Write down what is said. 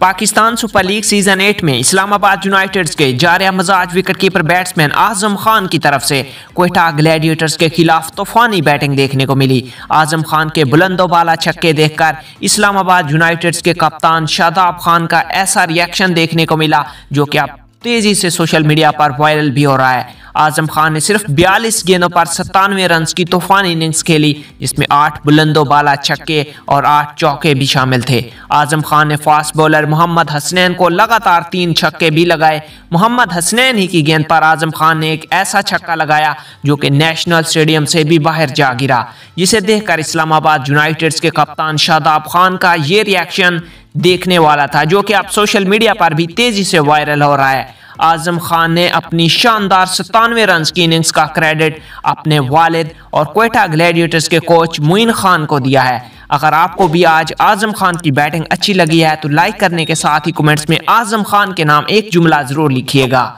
Pakistan Super League season eight में Islamabad Uniteds के जारिया मजाज विकेटकीपर बैट्समैन आजम खान की तरफ से कोयटा ग्लैडिएटर्स के खिलाफ तूफानी बैटिंग देखने को मिली आजम खान के बुलंदोबाला छक्के देखकर इस्लामाबाद यूनाइटेड्स के कप्तान शादाब खान का ऐसा रिएक्शन देखने को मिला जो कि अब तेजी से सोशल मीडिया पर वायरल भी हो रहा है आजम खान ने सिर्फ बयालीस गेंदों पर सत्तानवे रन की तूफान इनिंग्स खेली जिसमें आठ बुलंदो बाला छक्के और आठ चौके भी शामिल थे आजम खान ने फास्ट बॉलर मोहम्मद हसनैन को लगातार तीन छक्के भी लगाए मोहम्मद हसनैन ही की गेंद पर आजम खान ने एक ऐसा छक्का लगाया जो कि नेशनल स्टेडियम से भी बाहर जा गिरा जिसे देखकर इस्लामाबाद यूनाइटेड के कप्तान शादाब खान का ये रिएक्शन देखने वाला था जो कि अब सोशल मीडिया पर भी तेजी से वायरल हो रहा है आजम खान ने अपनी शानदार सतानवे रन की इनिंग्स का क्रेडिट अपने वालिद और कोयटा ग्लैडिएटर्स के कोच मुइन खान को दिया है अगर आपको भी आज आजम खान की बैटिंग अच्छी लगी है तो लाइक करने के साथ ही कमेंट्स में आजम खान के नाम एक जुमला ज़रूर लिखिएगा